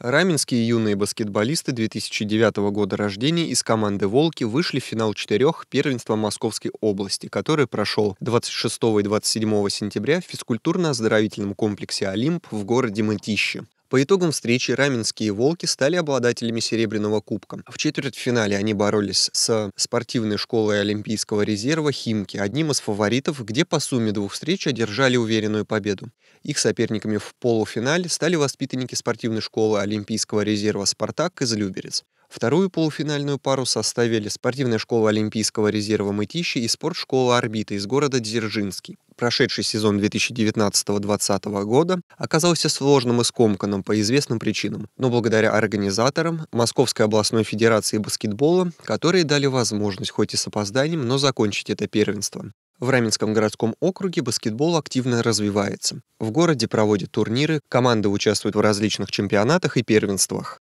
Раменские юные баскетболисты 2009 года рождения из команды «Волки» вышли в финал четырех первенства Московской области, который прошел 26 и 27 сентября в физкультурно-оздоровительном комплексе «Олимп» в городе Мытище. По итогам встречи раменские «Волки» стали обладателями Серебряного кубка. В четвертьфинале они боролись с спортивной школой Олимпийского резерва «Химки», одним из фаворитов, где по сумме двух встреч одержали уверенную победу. Их соперниками в полуфинале стали воспитанники спортивной школы Олимпийского резерва «Спартак» из Люберец. Вторую полуфинальную пару составили спортивная школа Олимпийского резерва «Мытищи» и спортшкола «Орбита» из города Дзержинский. Прошедший сезон 2019-2020 года оказался сложным и скомканным по известным причинам, но благодаря организаторам Московской областной федерации баскетбола, которые дали возможность хоть и с опозданием, но закончить это первенство. В Раменском городском округе баскетбол активно развивается. В городе проводят турниры, команды участвуют в различных чемпионатах и первенствах.